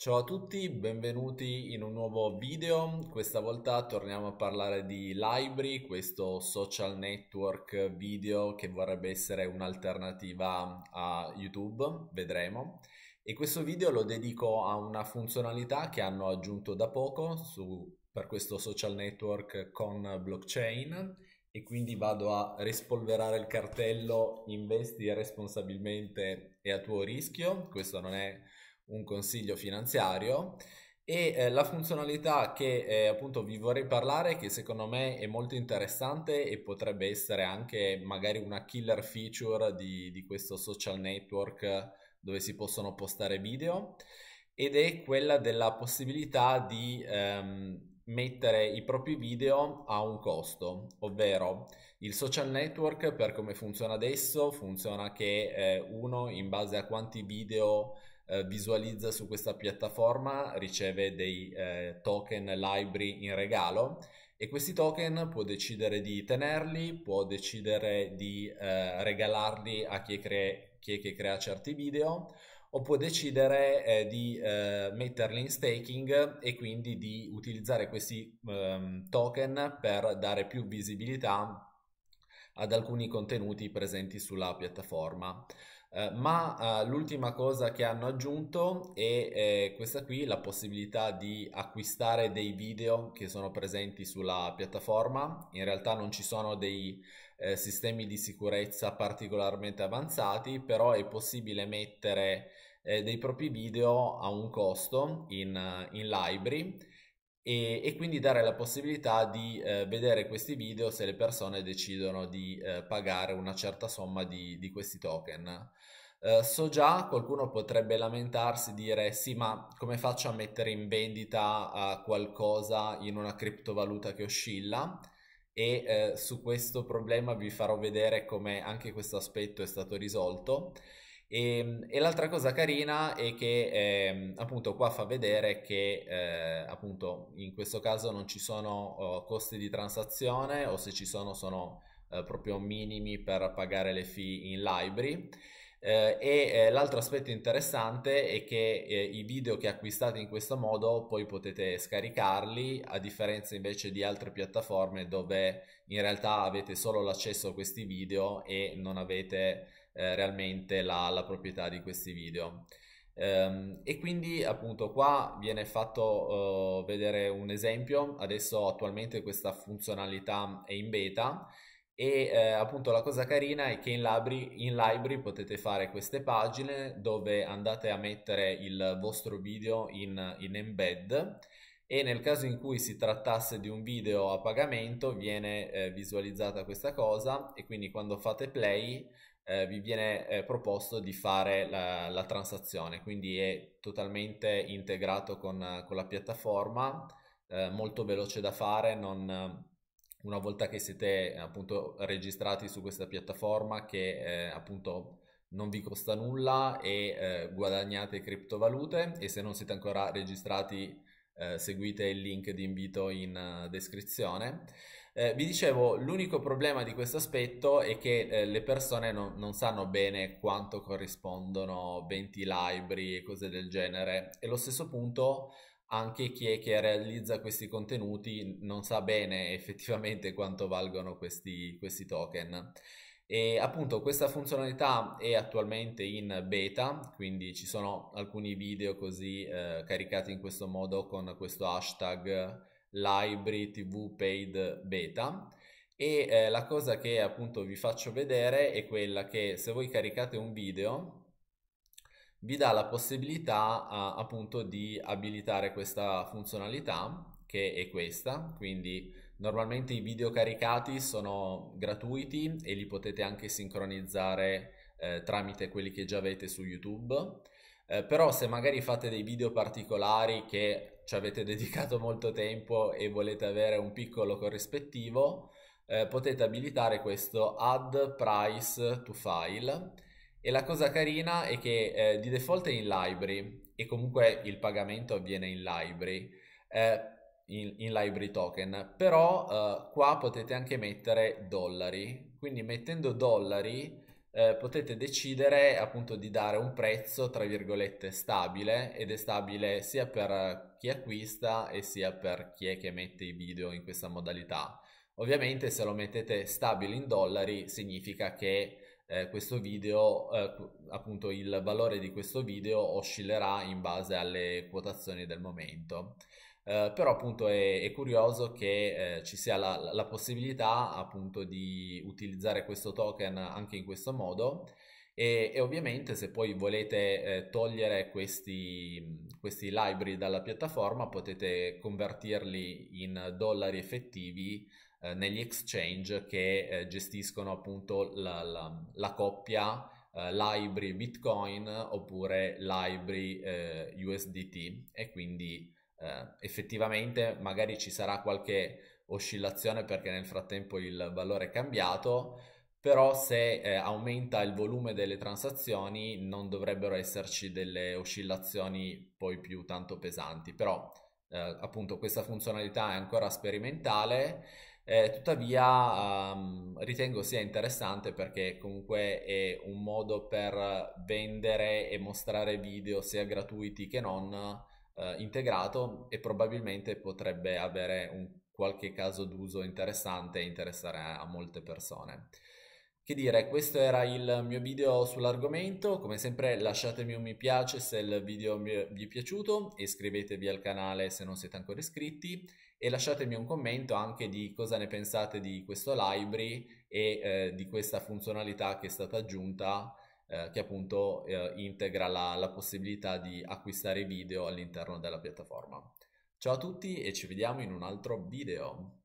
Ciao a tutti, benvenuti in un nuovo video. Questa volta torniamo a parlare di Libri, questo social network video che vorrebbe essere un'alternativa a YouTube, vedremo. E questo video lo dedico a una funzionalità che hanno aggiunto da poco su, per questo social network con blockchain e quindi vado a rispolverare il cartello investi responsabilmente e a tuo rischio. Questo non è un consiglio finanziario. E eh, la funzionalità che eh, appunto vi vorrei parlare, che secondo me è molto interessante e potrebbe essere anche magari una killer feature di, di questo social network dove si possono postare video, ed è quella della possibilità di ehm, mettere i propri video a un costo, ovvero il social network per come funziona adesso funziona che eh, uno in base a quanti video eh, visualizza su questa piattaforma riceve dei eh, token library in regalo e questi token può decidere di tenerli, può decidere di eh, regalarli a chi, cre- chi che crea certi video o può decidere eh, di eh, metterli in staking e quindi di utilizzare questi ehm, token per dare più visibilità ad alcuni contenuti presenti sulla piattaforma. Eh, ma uh, l'ultima cosa che hanno aggiunto è eh, questa qui, la possibilità di acquistare dei video che sono presenti sulla piattaforma. In realtà non ci sono dei eh, sistemi di sicurezza particolarmente avanzati, però è possibile mettere eh, dei propri video a un costo in, eh, in library e, e quindi dare la possibilità di eh, vedere questi video se le persone decidono di eh, pagare una certa somma di, di questi token. Eh, so già qualcuno potrebbe lamentarsi dire sì ma come faccio a mettere in vendita eh, qualcosa in una criptovaluta che oscilla? e eh, su questo problema vi farò vedere come anche questo aspetto è stato risolto e, ehm, e, l'altra cosa carina è che eh, appunto qua fa vedere che eh, appunto in questo caso non ci sono oh, costi di transazione o se ci sono sono eh, proprio minimi per pagare le fee in library. Eh, e eh, l'altro aspetto interessante è che eh, i video che acquistate in questo modo poi potete scaricarli a differenza invece di altre piattaforme dove in realtà avete solo l'accesso a questi video e non avete eh, realmente la, la, proprietà di questi video. Ehm, e quindi appunto qua viene fatto eh, vedere un esempio, adesso attualmente questa funzionalità è in beta e eh, appunto la cosa carina è che in library, in library, potete fare queste pagine dove andate a mettere il vostro video in, in, embed e nel caso in cui si trattasse di un video a pagamento viene eh, visualizzata questa cosa e quindi quando fate play eh, vi viene eh, proposto di fare la, la, transazione, quindi è totalmente integrato con, con la piattaforma, eh, molto veloce da fare, non, una volta che siete appunto registrati su questa piattaforma che eh, appunto non vi costa nulla e eh, guadagnate criptovalute e se non siete ancora registrati eh, seguite il link di invito in descrizione. Eh, vi dicevo, l'unico problema di questo aspetto è che eh, le persone non, non, sanno bene quanto corrispondono 20 libri e cose del genere. E lo stesso punto anche chi è che realizza questi contenuti non sa bene effettivamente quanto valgono questi, questi token. E appunto questa funzionalità è attualmente in beta, quindi ci sono alcuni video così eh, caricati in questo modo con questo hashtag Library TV Paid Beta e eh, la cosa che appunto vi faccio vedere è quella che se voi caricate un video vi dà la possibilità a, appunto di abilitare questa funzionalità che è questa quindi normalmente i video caricati sono gratuiti e li potete anche sincronizzare eh, tramite quelli che già avete su youtube eh, però se magari fate dei video particolari che ci avete dedicato molto tempo e volete avere un piccolo corrispettivo, eh, potete abilitare questo add price to file e la cosa carina è che eh, di default è in library e comunque il pagamento avviene in library, eh, in, in, library token, però eh, qua potete anche mettere dollari, quindi mettendo dollari eh, potete decidere appunto di dare un prezzo tra virgolette stabile ed è stabile sia per chi acquista e sia per chi è che mette i video in questa modalità. Ovviamente se lo mettete stabile in dollari significa che eh, questo video, eh, appunto il valore di questo video oscillerà in base alle quotazioni del momento. Eh, però appunto è, è curioso che eh, ci sia la, la, possibilità appunto di utilizzare questo token anche in questo modo e, e ovviamente se poi volete eh, togliere questi, questi library dalla piattaforma potete convertirli in dollari effettivi eh, negli exchange che eh, gestiscono appunto la, la, la coppia Uh, Libri Bitcoin oppure Libri uh, USDT e quindi eh, effettivamente magari ci sarà qualche oscillazione perché nel frattempo il valore è cambiato, però se eh, aumenta il volume delle transazioni non dovrebbero esserci delle oscillazioni poi più tanto pesanti, però eh, appunto questa funzionalità è ancora sperimentale, eh, tuttavia um, ritengo sia interessante perché comunque è un modo per vendere e mostrare video sia gratuiti che non eh, integrato e probabilmente potrebbe avere un qualche caso d'uso interessante e interessare a molte persone. Che dire, questo era il mio video sull'argomento, come sempre lasciatemi un mi piace se il video vi è piaciuto, iscrivetevi al canale se non siete ancora iscritti e lasciatemi un commento anche di cosa ne pensate di questo library e eh, di questa funzionalità che è stata aggiunta eh, che appunto eh, integra la, la possibilità di acquistare video all'interno della piattaforma. Ciao a tutti e ci vediamo in un altro video.